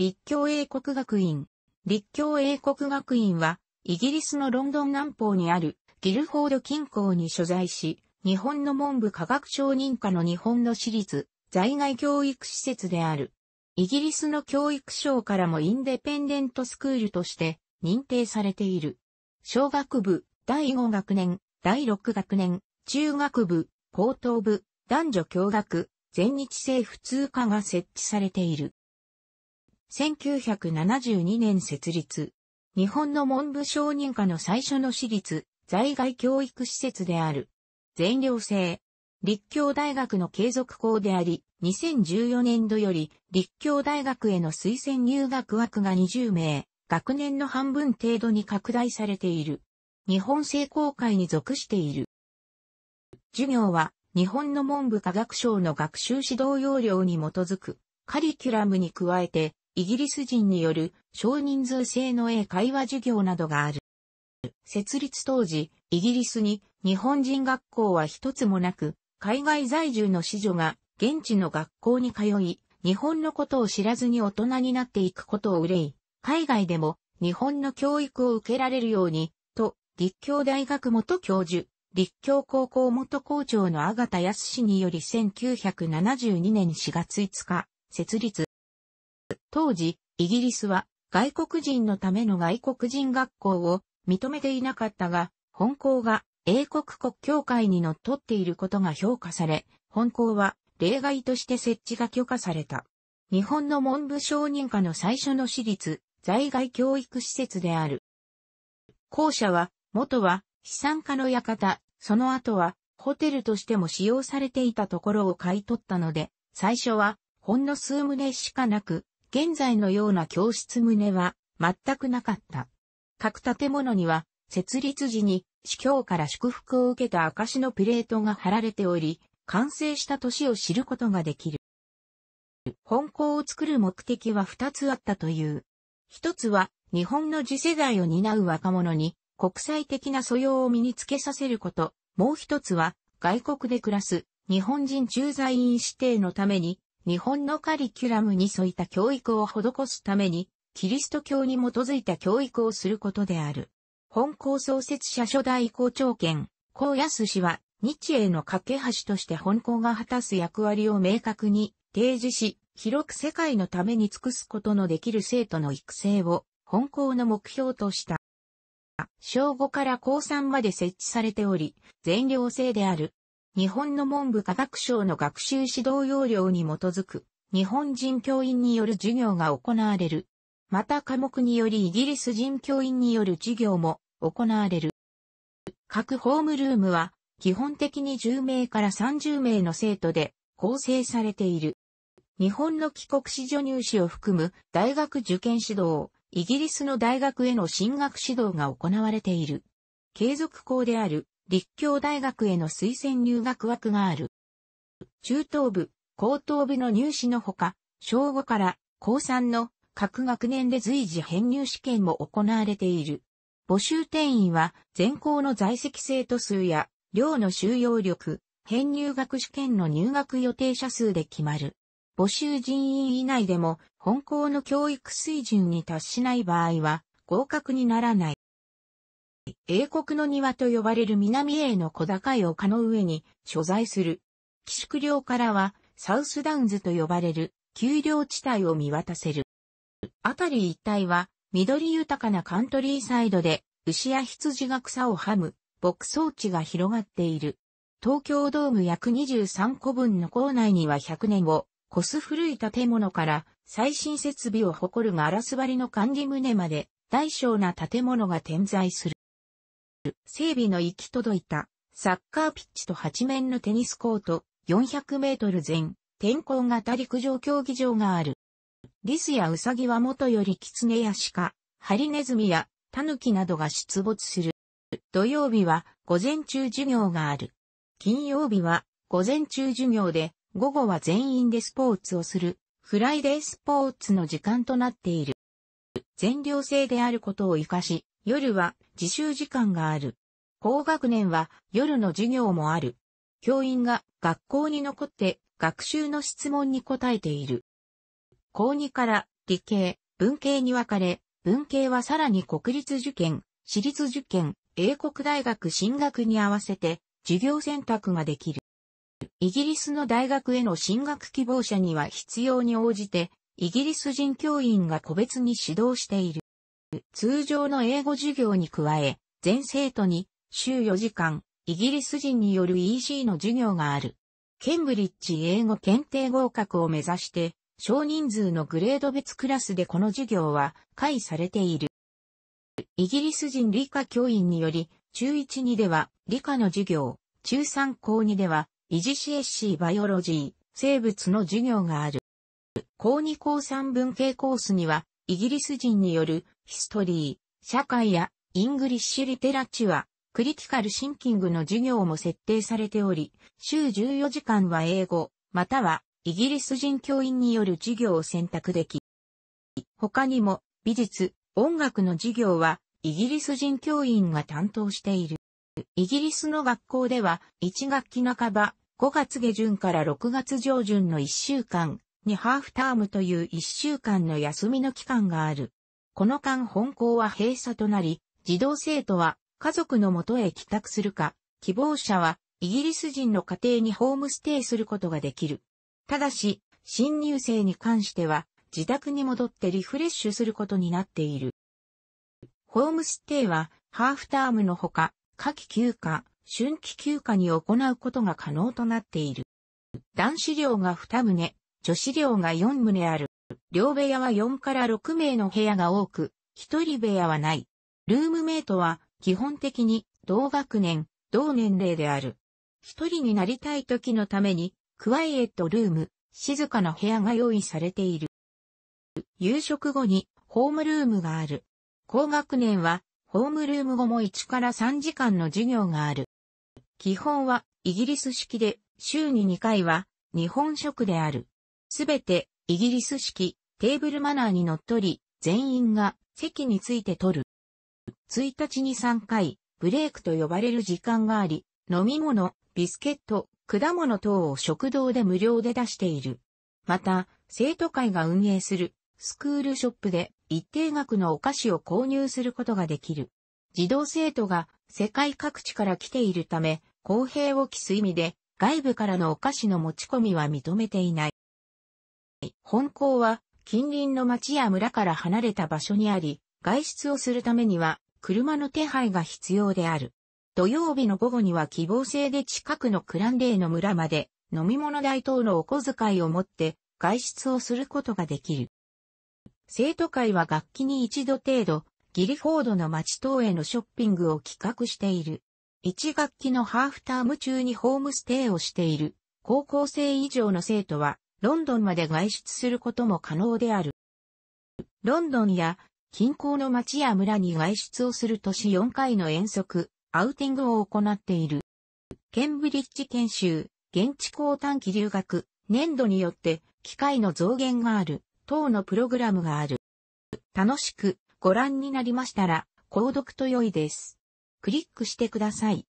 立教英国学院。立教英国学院は、イギリスのロンドン南方にあるギルフォード近郊に所在し、日本の文部科学省認可の日本の私立在外教育施設である。イギリスの教育省からもインデペンデントスクールとして認定されている。小学部、第5学年、第6学年、中学部、高等部、男女共学、全日制普通科が設置されている。1972年設立。日本の文部省認可の最初の私立、在外教育施設である。全寮制。立教大学の継続校であり、2014年度より立教大学への推薦入学枠が20名、学年の半分程度に拡大されている。日本成功会に属している。授業は日本の文部科学省の学習指導要領に基づくカリキュラムに加えてイギリス人による少人数制の英会話授業などがある。設立当時、イギリスに日本人学校は一つもなく、海外在住の子女が現地の学校に通い、日本のことを知らずに大人になっていくことを憂い、海外でも日本の教育を受けられるように、と、立教大学元教授、立教高校元校長の阿賀田康氏により1972年4月5日、設立。当時、イギリスは外国人のための外国人学校を認めていなかったが、本校が英国国教会にのっとっていることが評価され、本校は例外として設置が許可された。日本の文部承認下の最初の私立在外教育施設である。校舎は、元は資産家の館、その後はホテルとしても使用されていたところを買い取ったので、最初はほんの数棟しかなく、現在のような教室棟は全くなかった。各建物には、設立時に司教から祝福を受けた証のプレートが貼られており、完成した年を知ることができる。本校を作る目的は二つあったという。一つは、日本の次世代を担う若者に国際的な素養を身につけさせること。もう一つは、外国で暮らす日本人駐在員指定のために日本のカリキュラムに沿いた教育を施すために、キリスト教に基づいた教育をすることである。本校創設者初代校長権、高安氏は、日英の架け橋として本校が果たす役割を明確に提示し、広く世界のために尽くすことのできる生徒の育成を本校の目標とした。小5から高3まで設置されており、全寮制である日本の文部科学省の学習指導要領に基づく、日本人教員による授業が行われる。また科目によりイギリス人教員による授業も行われる。各ホームルームは基本的に10名から30名の生徒で構成されている。日本の帰国子女入試を含む大学受験指導、イギリスの大学への進学指導が行われている。継続校である立教大学への推薦入学枠がある。中等部、高等部の入試のほか、小5から高3の各学年で随時編入試験も行われている。募集定員は全校の在籍生徒数や寮の収容力、編入学試験の入学予定者数で決まる。募集人員以内でも本校の教育水準に達しない場合は合格にならない。英国の庭と呼ばれる南英の小高い丘の上に所在する。寄宿領からは、サウスダウンズと呼ばれる、丘陵地帯を見渡せる。あたり一帯は、緑豊かなカントリーサイドで、牛や羊が草をはむ、牧草地が広がっている。東京ドーム約23個分の構内には100年をコす古い建物から最新設備を誇るガラス張りの管理棟まで大小な建物が点在する。く整備の行き届いたサッカーピッチと8面のテニスコート400メートル前天候型陸上競技場がある。リスやウサギはもとよりキツネやシカ、ハリネズミやタヌキなどが出没する。土曜日は午前中授業がある。金曜日は午前中授業で午後は全員でスポーツをするフライデースポーツの時間となっている。全寮制であることを活かし、夜は自習時間がある。高学年は夜の授業もある。教員が学校に残って学習の質問に答えている。高2から理系、文系に分かれ、文系はさらに国立受験、私立受験、英国大学進学に合わせて授業選択ができる。イギリスの大学への進学希望者には必要に応じて、イギリス人教員が個別に指導している。通常の英語授業に加え、全生徒に週4時間、イギリス人による EC の授業がある。ケンブリッジ英語検定合格を目指して、少人数のグレード別クラスでこの授業は開されている。イギリス人理科教員により、中1 2では理科の授業、中3高2では維持 CSC バイオロジー、生物の授業がある。高2高3文系コースには、イギリス人によるヒストリー、社会やイングリッシュリテラチュア、クリティカルシンキングの授業も設定されており、週14時間は英語、またはイギリス人教員による授業を選択でき、他にも美術、音楽の授業はイギリス人教員が担当している。イギリスの学校では1学期半ば、5月下旬から6月上旬の1週間にハーフタームという1週間の休みの期間がある。この間本校は閉鎖となり、児童生徒は家族のもとへ帰宅するか、希望者はイギリス人の家庭にホームステイすることができる。ただし、新入生に関しては、自宅に戻ってリフレッシュすることになっている。ホームステイは、ハーフタームのほか、夏季休暇、春季休暇に行うことが可能となっている。男子寮が2棟、女子寮が4棟ある。両部屋は4から6名の部屋が多く、一人部屋はない。ルームメイトは基本的に同学年、同年齢である。一人になりたい時のために、クワイエットルーム、静かな部屋が用意されている。夕食後にホームルームがある。高学年はホームルーム後も1から3時間の授業がある。基本はイギリス式で週に2回は日本食である。すべてイギリス式、テーブルマナーにのっとり、全員が席について取る。1日に3回、ブレイクと呼ばれる時間があり、飲み物、ビスケット、果物等を食堂で無料で出している。また、生徒会が運営するスクールショップで一定額のお菓子を購入することができる。児童生徒が世界各地から来ているため、公平を期す意味で外部からのお菓子の持ち込みは認めていない。本校は近隣の町や村から離れた場所にあり、外出をするためには車の手配が必要である。土曜日の午後には希望制で近くのクランデーの村まで飲み物代等のお小遣いを持って外出をすることができる。生徒会は楽器に一度程度、ギリフォードの町等へのショッピングを企画している。一学期のハーフターム中にホームステイをしている。高校生以上の生徒はロンドンまで外出することも可能である。ロンドンや近郊の町や村に外出をする年4回の遠足、アウティングを行っている。ケンブリッジ研修、現地校短期留学、年度によって機会の増減がある、等のプログラムがある。楽しくご覧になりましたら、購読と良いです。クリックしてください。